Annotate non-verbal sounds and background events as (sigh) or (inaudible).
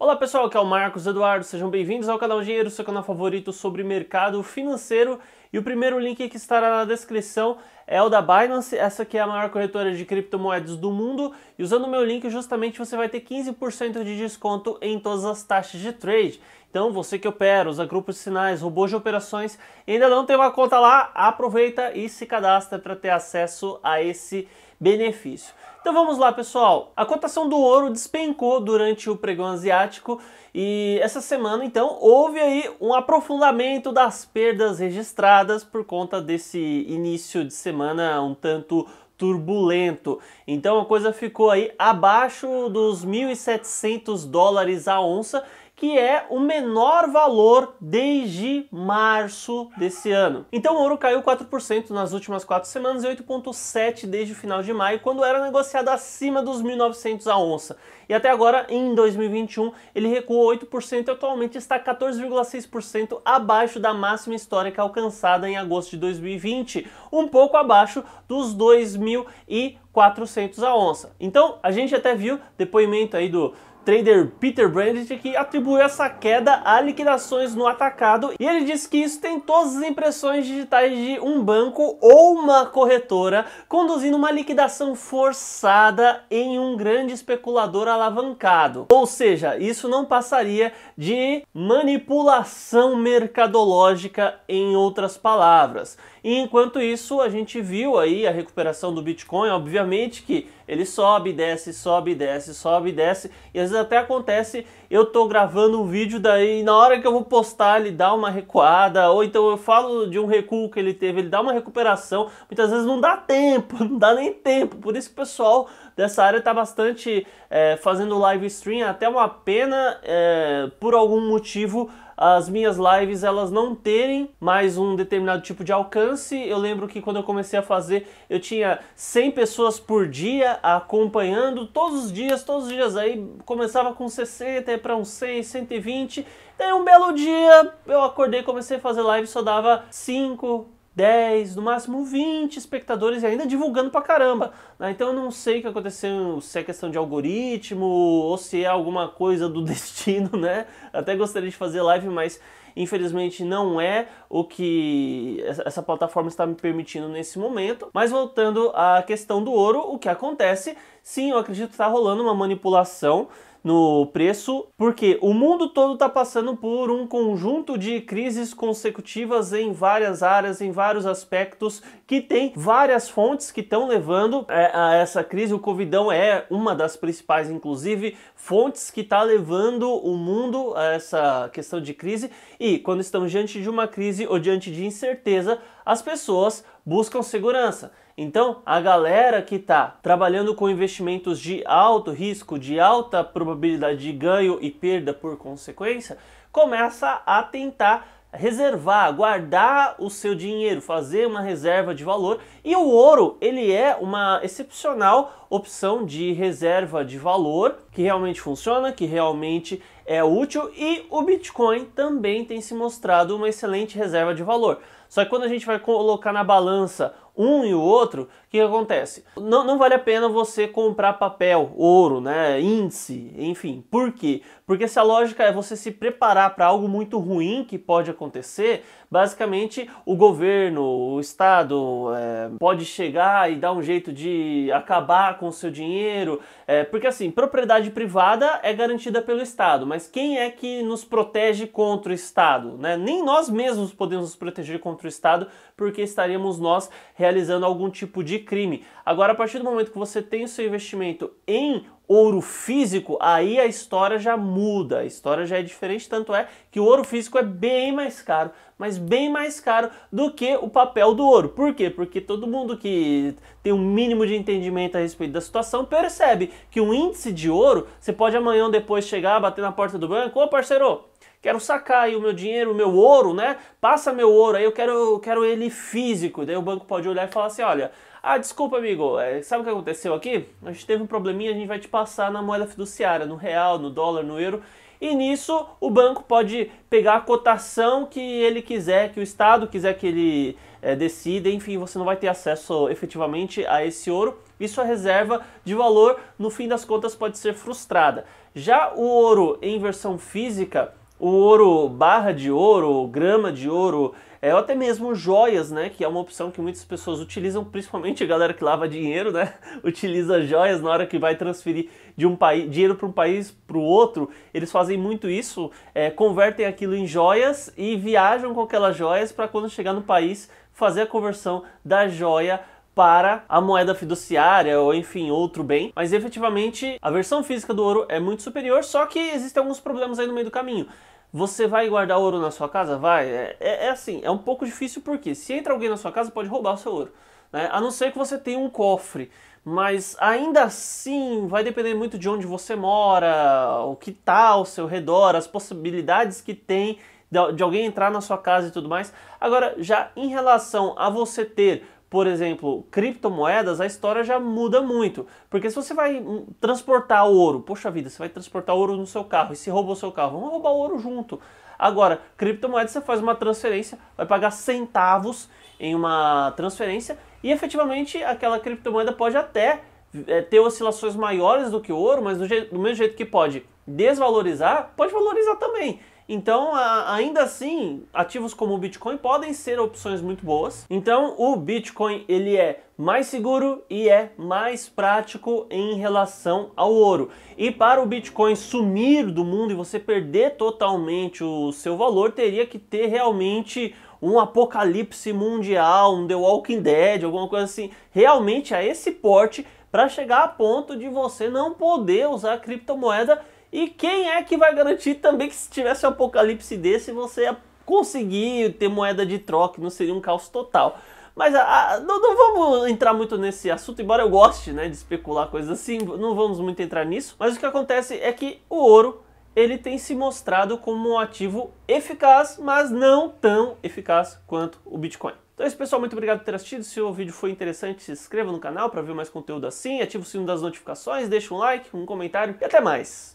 Olá pessoal, aqui é o Marcos Eduardo, sejam bem-vindos ao canal Dinheiro, seu canal favorito sobre mercado financeiro. E o primeiro link que estará na descrição é o da Binance, essa que é a maior corretora de criptomoedas do mundo. E usando o meu link, justamente você vai ter 15% de desconto em todas as taxas de trade. Então, você que opera, usa grupos de sinais, robôs de operações, ainda não tem uma conta lá, aproveita e se cadastra para ter acesso a esse benefício. Então vamos lá, pessoal. A cotação do ouro despencou durante o pregão asiático e essa semana, então, houve aí um aprofundamento das perdas registradas por conta desse início de semana um tanto turbulento. Então a coisa ficou aí abaixo dos 1.700 dólares a onça que é o menor valor desde março desse ano. Então o ouro caiu 4% nas últimas quatro semanas e 8,7% desde o final de maio, quando era negociado acima dos 1.900 a onça. E até agora, em 2021, ele recuou 8% e atualmente está 14,6% abaixo da máxima histórica alcançada em agosto de 2020, um pouco abaixo dos 2.400 a onça. Então, a gente até viu depoimento aí do trader Peter Brandt que atribuiu essa queda a liquidações no atacado e ele disse que isso tem todas as impressões digitais de um banco ou uma corretora conduzindo uma liquidação forçada em um grande especulador alavancado. Ou seja, isso não passaria de manipulação mercadológica em outras palavras. E enquanto isso, a gente viu aí a recuperação do Bitcoin, obviamente que ele sobe, desce, sobe, desce, sobe, desce. E às vezes até acontece, eu tô gravando um vídeo, daí na hora que eu vou postar, ele dá uma recuada, ou então eu falo de um recuo que ele teve, ele dá uma recuperação. Muitas vezes não dá tempo, (laughs) não dá nem tempo. Por isso que o pessoal dessa área tá bastante é, fazendo live stream, até uma pena é, por algum motivo as minhas lives elas não terem mais um determinado tipo de alcance. Eu lembro que quando eu comecei a fazer, eu tinha 100 pessoas por dia acompanhando todos os dias, todos os dias aí começava com 60, ia para uns 100, 120. Daí um belo dia eu acordei, comecei a fazer live, só dava 5 10, no máximo 20 espectadores e ainda divulgando pra caramba. Né? Então eu não sei o que aconteceu, se é questão de algoritmo ou se é alguma coisa do (laughs) destino, né? Até gostaria de fazer live, mas infelizmente não é o que essa plataforma está me permitindo nesse momento. Mas voltando à questão do ouro, o que acontece? Sim, eu acredito que está rolando uma manipulação no preço, porque o mundo todo está passando por um conjunto de crises consecutivas em várias áreas, em vários aspectos, que tem várias fontes que estão levando é, a essa crise. O Covidão é uma das principais, inclusive, fontes que está levando o mundo a essa questão de crise. E quando estamos diante de uma crise ou diante de incerteza, as pessoas buscam segurança. Então, a galera que está trabalhando com investimentos de alto risco, de alta probabilidade de ganho e perda por consequência, começa a tentar reservar, guardar o seu dinheiro, fazer uma reserva de valor. E o ouro, ele é uma excepcional opção de reserva de valor que realmente funciona, que realmente é útil e o Bitcoin também tem se mostrado uma excelente reserva de valor. Só que quando a gente vai colocar na balança um e o outro, o que acontece? Não, não vale a pena você comprar papel, ouro, né, índice, enfim. Por quê? Porque se a lógica é você se preparar para algo muito ruim que pode acontecer, basicamente o governo, o Estado é, pode chegar e dar um jeito de acabar com o seu dinheiro. É, porque assim, propriedade privada é garantida pelo Estado, mas mas quem é que nos protege contra o Estado? Né? Nem nós mesmos podemos nos proteger contra o Estado porque estaríamos nós realizando algum tipo de crime. Agora, a partir do momento que você tem o seu investimento em ouro físico, aí a história já muda, a história já é diferente, tanto é que o ouro físico é bem mais caro, mas bem mais caro do que o papel do ouro. Por quê? Porque todo mundo que tem um mínimo de entendimento a respeito da situação percebe que um índice de ouro, você pode amanhã ou depois chegar, bater na porta do banco, ô parceiro, quero sacar aí o meu dinheiro, o meu ouro, né? Passa meu ouro aí, eu quero, eu quero ele físico. Daí o banco pode olhar e falar assim, olha, ah, desculpa, amigo, é, sabe o que aconteceu aqui? A gente teve um probleminha, a gente vai te passar na moeda fiduciária, no real, no dólar, no euro. E nisso o banco pode pegar a cotação que ele quiser, que o Estado quiser que ele é, decida, enfim, você não vai ter acesso efetivamente a esse ouro. E sua reserva de valor, no fim das contas, pode ser frustrada. Já o ouro em versão física, o ouro barra de ouro, grama de ouro, é, ou até mesmo joias, né, que é uma opção que muitas pessoas utilizam, principalmente a galera que lava dinheiro, né, (laughs) utiliza joias na hora que vai transferir de um país, dinheiro para um país para o outro, eles fazem muito isso, é, convertem aquilo em joias e viajam com aquelas joias para quando chegar no país fazer a conversão da joia para a moeda fiduciária ou enfim outro bem, mas efetivamente a versão física do ouro é muito superior, só que existem alguns problemas aí no meio do caminho. Você vai guardar ouro na sua casa? Vai. É, é, é, assim, é um pouco difícil porque se entra alguém na sua casa pode roubar o seu ouro. Né? A não ser que você tenha um cofre. Mas ainda assim vai depender muito de onde você mora, o que está ao seu redor, as possibilidades que tem de alguém entrar na sua casa e tudo mais. Agora, já em relação a você ter por exemplo, criptomoedas, a história já muda muito. Porque se você vai hum, transportar ouro, poxa vida, você vai transportar ouro no seu carro e se roubou seu carro, vamos roubar ouro junto. Agora, criptomoedas você faz uma transferência, vai pagar centavos em uma transferência e efetivamente aquela criptomoeda pode até é, ter oscilações maiores do que o ouro, mas do, do mesmo jeito que pode desvalorizar, pode valorizar também. Então, ainda assim, ativos como o Bitcoin podem ser opções muito boas. Então, o Bitcoin ele é mais seguro e é mais prático em relação ao ouro. E para o Bitcoin sumir do mundo e você perder totalmente o seu valor, teria que ter realmente um apocalipse mundial, um The Walking Dead, alguma coisa assim, realmente a esse porte para chegar a ponto de você não poder usar criptomoeda e quem é que vai garantir também que se tivesse um apocalipse desse, você ia conseguir ter moeda de troca, não seria um caos total. Mas a, a, não, não, vamos entrar muito nesse assunto, embora eu goste né, de especular coisas assim, não vamos muito entrar nisso. Mas o que acontece é que o ouro ele tem se mostrado como um ativo eficaz, mas não tão eficaz quanto o Bitcoin. Então é isso, pessoal. Muito obrigado por ter assistido. Se o vídeo foi interessante, se inscreva no canal para ver mais conteúdo assim, ative o sino das notificações, deixe um like, um comentário e até mais.